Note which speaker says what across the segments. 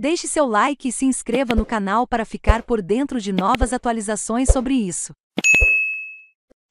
Speaker 1: Deixe seu like e se inscreva no canal para ficar por dentro de novas atualizações sobre isso.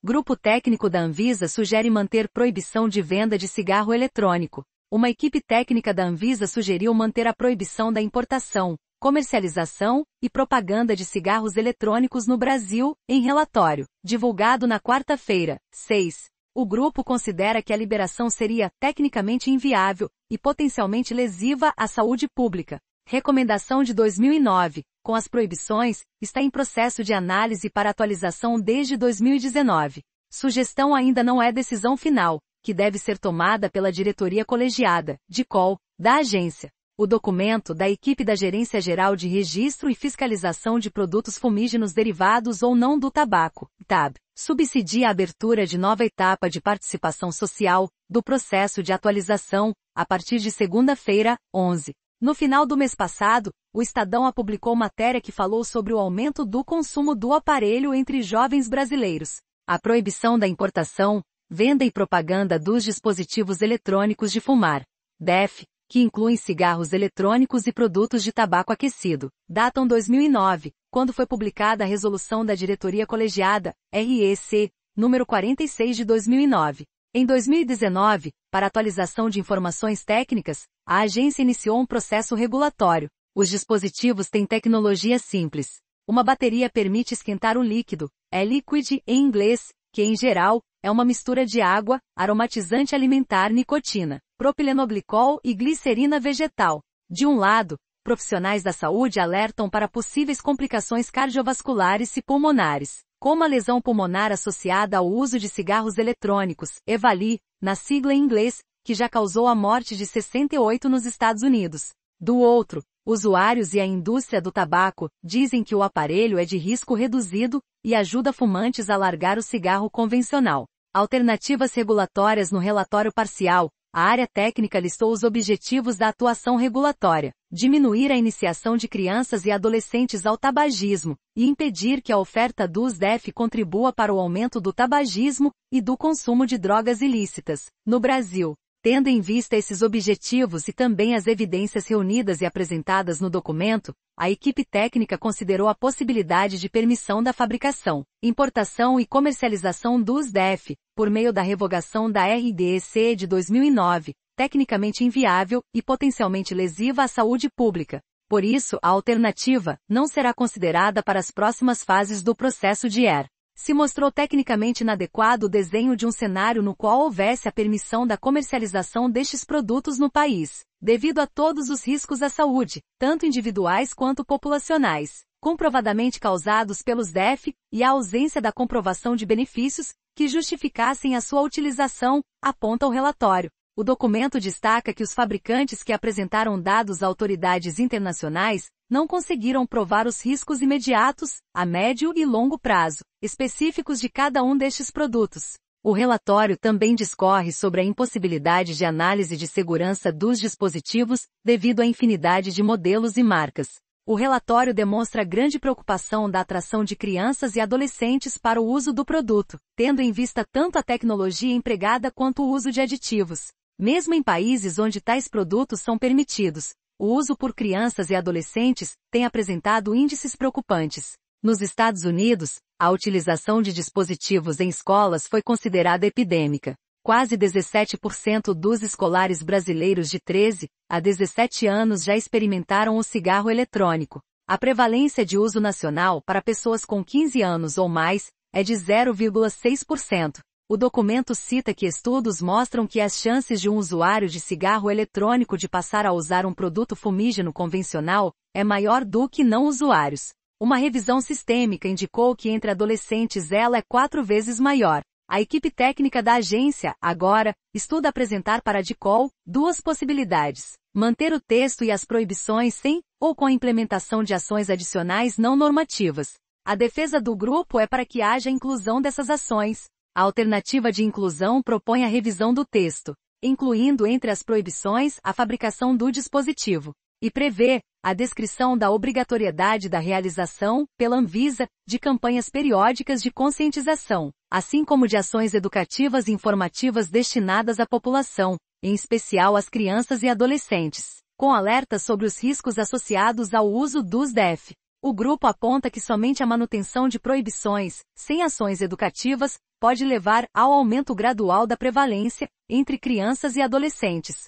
Speaker 1: Grupo técnico da Anvisa sugere manter proibição de venda de cigarro eletrônico. Uma equipe técnica da Anvisa sugeriu manter a proibição da importação, comercialização e propaganda de cigarros eletrônicos no Brasil, em relatório, divulgado na quarta-feira, 6. O grupo considera que a liberação seria tecnicamente inviável e potencialmente lesiva à saúde pública, Recomendação de 2009, com as proibições, está em processo de análise para atualização desde 2019. Sugestão ainda não é decisão final, que deve ser tomada pela diretoria colegiada, de COL, da agência. O documento da equipe da Gerência Geral de Registro e Fiscalização de Produtos Fumígenos Derivados ou Não do Tabaco, TAB, subsidia a abertura de nova etapa de participação social, do processo de atualização, a partir de segunda-feira, 11, no final do mês passado, o Estadão publicou matéria que falou sobre o aumento do consumo do aparelho entre jovens brasileiros. A proibição da importação, venda e propaganda dos dispositivos eletrônicos de fumar, DEF, que incluem cigarros eletrônicos e produtos de tabaco aquecido, datam 2009, quando foi publicada a resolução da diretoria colegiada, REC, número 46 de 2009. Em 2019, para atualização de informações técnicas, a agência iniciou um processo regulatório. Os dispositivos têm tecnologia simples. Uma bateria permite esquentar um líquido, é liquid em inglês, que em geral é uma mistura de água, aromatizante alimentar nicotina, propilenoglicol e glicerina vegetal. De um lado, profissionais da saúde alertam para possíveis complicações cardiovasculares e pulmonares, como a lesão pulmonar associada ao uso de cigarros eletrônicos, EVALI, na sigla em inglês, que já causou a morte de 68 nos Estados Unidos. Do outro, usuários e a indústria do tabaco dizem que o aparelho é de risco reduzido e ajuda fumantes a largar o cigarro convencional. Alternativas regulatórias no relatório parcial, a área técnica listou os objetivos da atuação regulatória: diminuir a iniciação de crianças e adolescentes ao tabagismo e impedir que a oferta dos DEF contribua para o aumento do tabagismo e do consumo de drogas ilícitas. No Brasil, Tendo em vista esses objetivos e também as evidências reunidas e apresentadas no documento, a equipe técnica considerou a possibilidade de permissão da fabricação, importação e comercialização dos DEF, por meio da revogação da RDEC de 2009, tecnicamente inviável e potencialmente lesiva à saúde pública. Por isso, a alternativa não será considerada para as próximas fases do processo de ER se mostrou tecnicamente inadequado o desenho de um cenário no qual houvesse a permissão da comercialização destes produtos no país, devido a todos os riscos à saúde, tanto individuais quanto populacionais, comprovadamente causados pelos DEF, e a ausência da comprovação de benefícios que justificassem a sua utilização, aponta o relatório. O documento destaca que os fabricantes que apresentaram dados a autoridades internacionais não conseguiram provar os riscos imediatos, a médio e longo prazo, específicos de cada um destes produtos. O relatório também discorre sobre a impossibilidade de análise de segurança dos dispositivos, devido à infinidade de modelos e marcas. O relatório demonstra grande preocupação da atração de crianças e adolescentes para o uso do produto, tendo em vista tanto a tecnologia empregada quanto o uso de aditivos. Mesmo em países onde tais produtos são permitidos, o uso por crianças e adolescentes tem apresentado índices preocupantes. Nos Estados Unidos, a utilização de dispositivos em escolas foi considerada epidêmica. Quase 17% dos escolares brasileiros de 13 a 17 anos já experimentaram o cigarro eletrônico. A prevalência de uso nacional para pessoas com 15 anos ou mais é de 0,6%. O documento cita que estudos mostram que as chances de um usuário de cigarro eletrônico de passar a usar um produto fumígeno convencional é maior do que não usuários. Uma revisão sistêmica indicou que entre adolescentes ela é quatro vezes maior. A equipe técnica da agência, agora, estuda apresentar para a DICOL duas possibilidades: manter o texto e as proibições sem, ou com a implementação de ações adicionais não normativas. A defesa do grupo é para que haja inclusão dessas ações, a alternativa de inclusão propõe a revisão do texto, incluindo entre as proibições a fabricação do dispositivo, e prevê a descrição da obrigatoriedade da realização, pela Anvisa, de campanhas periódicas de conscientização, assim como de ações educativas e informativas destinadas à população, em especial às crianças e adolescentes, com alerta sobre os riscos associados ao uso dos DEF. O grupo aponta que somente a manutenção de proibições, sem ações educativas, pode levar ao aumento gradual da prevalência entre crianças e adolescentes,